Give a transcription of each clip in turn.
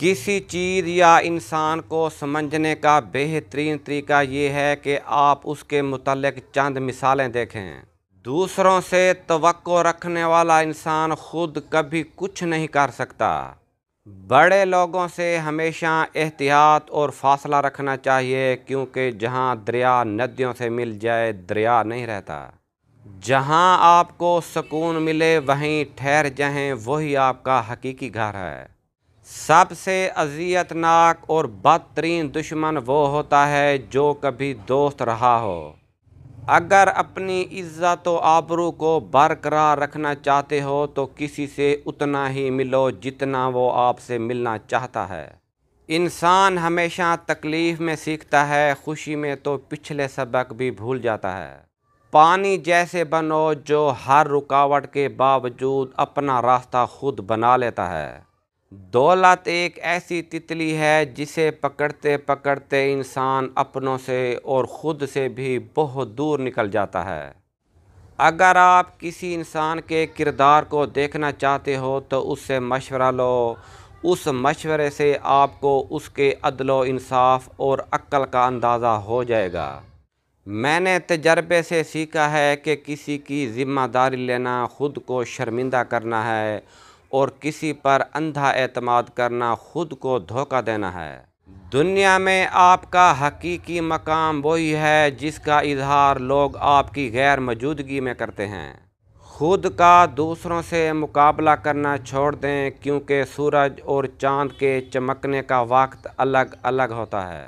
किसी चीज़ या इंसान को समझने का बेहतरीन तरीका ये है कि आप उसके मतलब चंद मिसालें देखें दूसरों से तो रखने वाला इंसान खुद कभी कुछ नहीं कर सकता बड़े लोगों से हमेशा एहतियात और फासला रखना चाहिए क्योंकि जहाँ दरिया नदियों से मिल जाए दरिया नहीं रहता जहाँ आपको सुकून मिले वहीं ठहर जाएं वही आपका हकीकी घर है सबसे अजियतनाक और बदतरीन दुश्मन वो होता है जो कभी दोस्त रहा हो अगर अपनी इज़्ज़त व आबरू को बरकरार रखना चाहते हो तो किसी से उतना ही मिलो जितना वो आपसे मिलना चाहता है इंसान हमेशा तकलीफ़ में सीखता है खुशी में तो पिछले सबक भी भूल जाता है पानी जैसे बनो जो हर रुकावट के बावजूद अपना रास्ता खुद बना लेता है दौलत एक ऐसी तितली है जिसे पकड़ते पकड़ते इंसान अपनों से और ख़ुद से भी बहुत दूर निकल जाता है अगर आप किसी इंसान के किरदार को देखना चाहते हो तो उससे मशवरा लो उस मशवरे से आपको उसके अदल इंसाफ और अक्ल का अंदाज़ा हो जाएगा मैंने तजर्बे से सीखा है कि किसी की ज़िम्मेदारी लेना ख़ुद को शर्मिंदा करना है और किसी पर अंधा एतमाद करना ख़ुद को धोखा देना है दुनिया में आपका हकीकी मकाम वही है जिसका इजहार लोग आपकी गैर मौजूदगी में करते हैं खुद का दूसरों से मुकाबला करना छोड़ दें क्योंकि सूरज और चांद के चमकने का वक्त अलग अलग होता है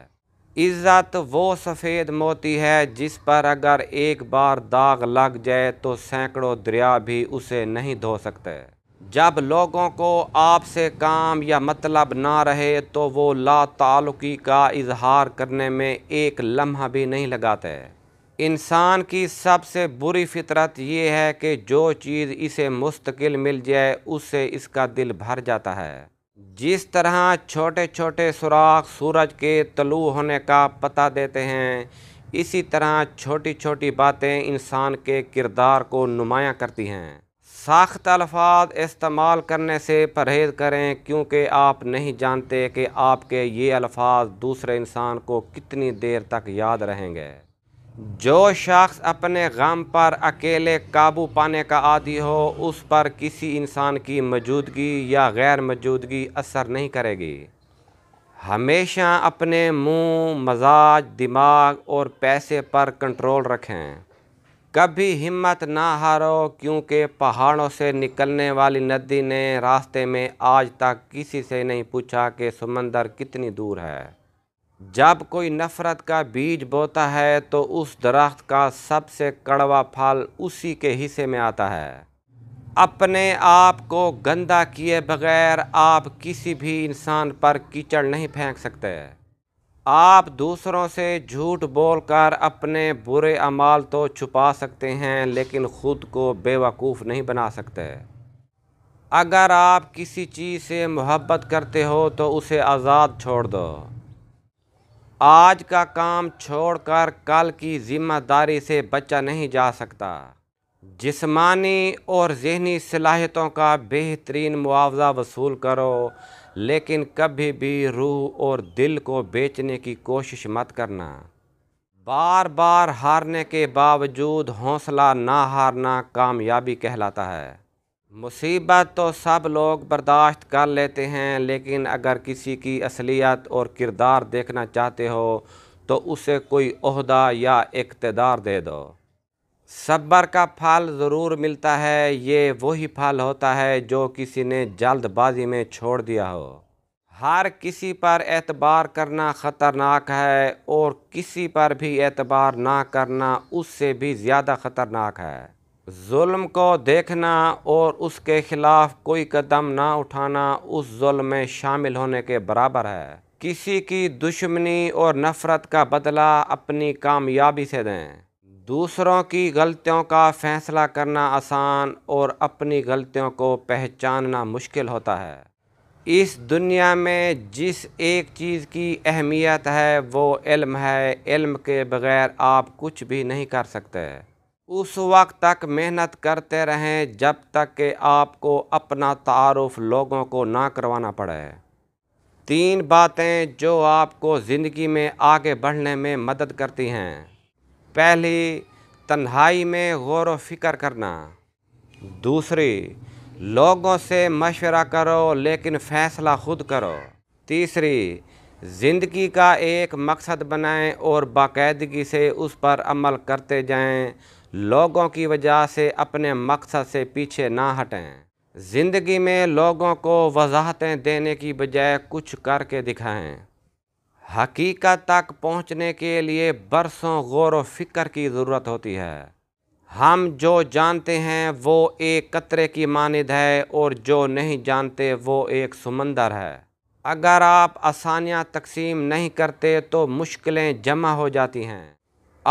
इज़्ज़त वो सफ़ेद मोती है जिस पर अगर एक बार दाग लग जाए तो सैकड़ों दरिया भी उसे नहीं धो सकते जब लोगों को आपसे काम या मतलब ना रहे तो वो ला ताल्लुकी का इजहार करने में एक लम्हा भी नहीं लगाते इंसान की सबसे बुरी फितरत ये है कि जो चीज़ इसे मुस्तकिल मिल जाए उससे इसका दिल भर जाता है जिस तरह छोटे छोटे सुराख सूरज के तलु होने का पता देते हैं इसी तरह छोटी छोटी बातें इंसान के किरदार को नुमाया करती हैं साख्त अल्फाज इस्तेमाल करने से परहेज़ करें क्योंकि आप नहीं जानते कि आपके ये अल्फाज दूसरे इंसान को कितनी देर तक याद रहेंगे जो शख्स अपने गम पर अकेले काबू पाने का आदि हो उस पर किसी इंसान की मौजूदगी या गैर मौजूदगी असर नहीं करेगी हमेशा अपने मुंह, मजाज दिमाग और पैसे पर कंट्रोल रखें कभी हिम्मत ना हारो क्योंकि पहाड़ों से निकलने वाली नदी ने रास्ते में आज तक किसी से नहीं पूछा कि समंदर कितनी दूर है जब कोई नफ़रत का बीज बोता है तो उस दरख्त का सबसे कड़वा फल उसी के हिस्से में आता है अपने आप को गंदा किए बगैर आप किसी भी इंसान पर कीचड़ नहीं फेंक सकते आप दूसरों से झूठ बोलकर अपने बुरे अमाल तो छुपा सकते हैं लेकिन ख़ुद को बेवकूफ़ नहीं बना सकते अगर आप किसी चीज़ से मोहब्बत करते हो तो उसे आज़ाद छोड़ दो आज का काम छोड़कर कल की ज़िम्मेदारी से बचा नहीं जा सकता जिस्मानी और जहनी सलाहियतों का बेहतरीन मुआवजा वसूल करो लेकिन कभी भी रूह और दिल को बेचने की कोशिश मत करना बार बार हारने के बावजूद हौसला ना हारना कामयाबी कहलाता है मुसीबत तो सब लोग बर्दाश्त कर लेते हैं लेकिन अगर किसी की असलियत और किरदार देखना चाहते हो तो उसे कोई अहदा या इकतदार दे दो सब्र का फल ज़रूर मिलता है ये वही फल होता है जो किसी ने जल्दबाजी में छोड़ दिया हो हर किसी पर एतबार करना ख़तरनाक है और किसी पर भी एतबार ना करना उससे भी ज़्यादा ख़तरनाक है जुल्म को देखना और उसके ख़िलाफ़ कोई कदम ना उठाना उस जुल्म में शामिल होने के बराबर है किसी की दुश्मनी और नफ़रत का बदला अपनी कामयाबी से दें दूसरों की गलतियों का फ़ैसला करना आसान और अपनी गलतियों को पहचानना मुश्किल होता है इस दुनिया में जिस एक चीज़ की अहमियत है वो इल्म है इल्म के बगैर आप कुछ भी नहीं कर सकते उस वक्त तक मेहनत करते रहें जब तक कि आपको अपना तारफ़ लोगों को ना करवाना पड़े तीन बातें जो आपको ज़िंदगी में आगे बढ़ने में मदद करती हैं पहली तन्हाई में गौर फिक्र करना दूसरी लोगों से मशवरा करो लेकिन फ़ैसला ख़ुद करो तीसरी ज़िंदगी का एक मकसद बनाएं और बाकायदगी से उस पर अमल करते जाएं लोगों की वजह से अपने मकसद से पीछे ना हटें ज़िंदगी में लोगों को वजाहतें देने की बजाय कुछ करके दिखाएं हकीकत तक पहुंचने के लिए बरसों गौर व फिक्र की ज़रूरत होती है हम जो जानते हैं वो एक कतरे की मानद है और जो नहीं जानते वो एक समंदर है अगर आप आसानियाँ तकसीम नहीं करते तो मुश्किलें जमा हो जाती हैं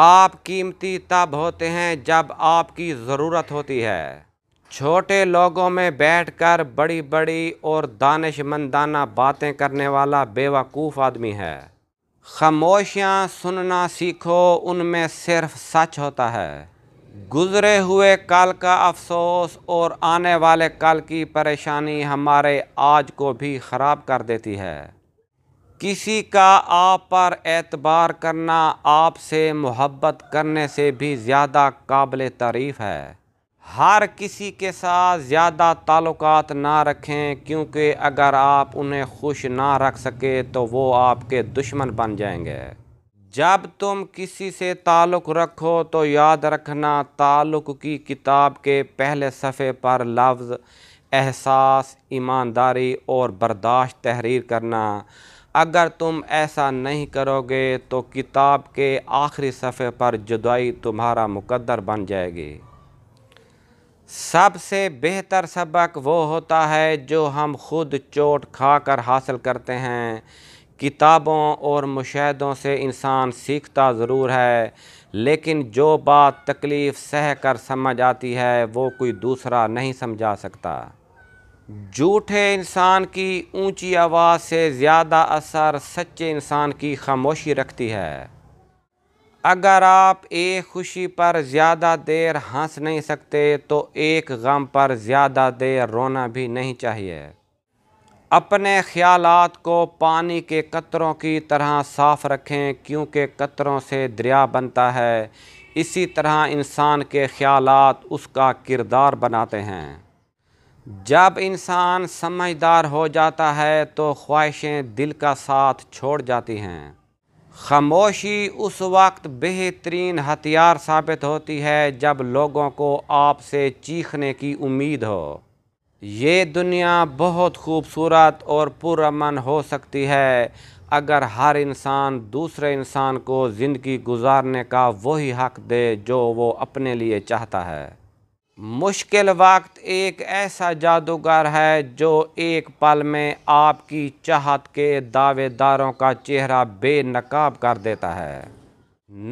आप कीमती तब होते हैं जब आपकी ज़रूरत होती है छोटे लोगों में बैठकर बड़ी बड़ी और दानशमंदाना बातें करने वाला बेवकूफ़ आदमी है खामोशियाँ सुनना सीखो उनमें सिर्फ सच होता है गुज़रे हुए काल का अफसोस और आने वाले काल की परेशानी हमारे आज को भी ख़राब कर देती है किसी का आप पर एतबार करना आपसे मोहब्बत करने से भी ज़्यादा काबिल तारीफ़ है हर किसी के साथ ज़्यादा ताल्लुकात ना रखें क्योंकि अगर आप उन्हें खुश ना रख सके तो वो आपके दुश्मन बन जाएंगे जब तुम किसी से ताल्लुक़ रखो तो याद रखना ताल्लुक़ की किताब के पहले सफ़े पर लफ्ज़ एहसास ईमानदारी और बर्दाश्त तहरीर करना अगर तुम ऐसा नहीं करोगे तो किताब के आखिरी सफ़े पर जुदाई तुम्हारा मुकद्दर बन जाएगी सबसे बेहतर सबक वो होता है जो हम खुद चोट खा कर हासिल करते हैं किताबों और मुशाहों से इंसान सीखता ज़रूर है लेकिन जो बात तकलीफ़ सह कर समझ आती है वो कोई दूसरा नहीं समझा सकता झूठे इंसान की ऊंची आवाज़ से ज़्यादा असर सच्चे इंसान की खामोशी रखती है अगर आप एक खुशी पर ज़्यादा देर हंस नहीं सकते तो एक गम पर ज़्यादा देर रोना भी नहीं चाहिए अपने ख्यालात को पानी के कतरों की तरह साफ़ रखें क्योंकि कतरों से दरिया बनता है इसी तरह इंसान के ख्यालात उसका किरदार बनाते हैं जब इंसान समझदार हो जाता है तो ख्वाहिशें दिल का साथ छोड़ जाती हैं खामोशी उस वक्त बेहतरीन हथियार साबित होती है जब लोगों को आपसे चीखने की उम्मीद हो ये दुनिया बहुत खूबसूरत और पुरमन हो सकती है अगर हर इंसान दूसरे इंसान को ज़िंदगी गुजारने का वही हक दे जो वो अपने लिए चाहता है मुश्किल वक्त एक ऐसा जादूगर है जो एक पल में आपकी चाहत के दावेदारों का चेहरा बेनकाब कर देता है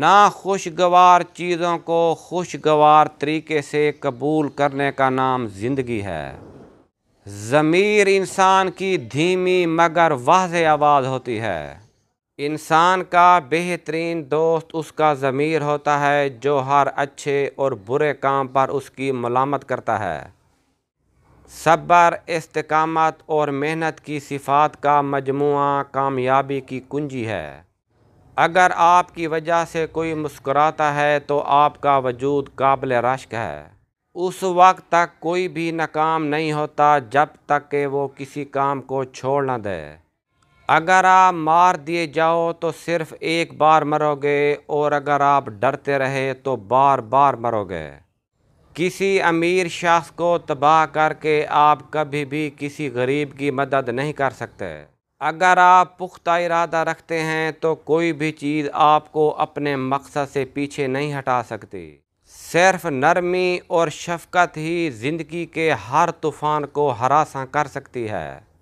ना खुशगवार चीज़ों को खुशगवार तरीके से कबूल करने का नाम ज़िंदगी है ज़मीर इंसान की धीमी मगर वाज आवाज़ होती है इंसान का बेहतरीन दोस्त उसका ज़मीर होता है जो हर अच्छे और बुरे काम पर उसकी मलामत करता है सब्र इस्तकामत और मेहनत की सिफात का मजमू कामयाबी की कुंजी है अगर आपकी वजह से कोई मुस्कुराता है तो आपका वजूद काबिल रश्क है उस वक्त तक कोई भी नाकाम नहीं होता जब तक कि वो किसी काम को छोड़ ना दे अगर आप मार दिए जाओ तो सिर्फ़ एक बार मरोगे और अगर आप डरते रहे तो बार बार मरोगे किसी अमीर शख्स को तबाह करके आप कभी भी किसी गरीब की मदद नहीं कर सकते अगर आप पुख्ता इरादा रखते हैं तो कोई भी चीज़ आपको अपने मकसद से पीछे नहीं हटा सकती सिर्फ नरमी और शफकत ही ज़िंदगी के हर तूफ़ान को हरासा कर सकती है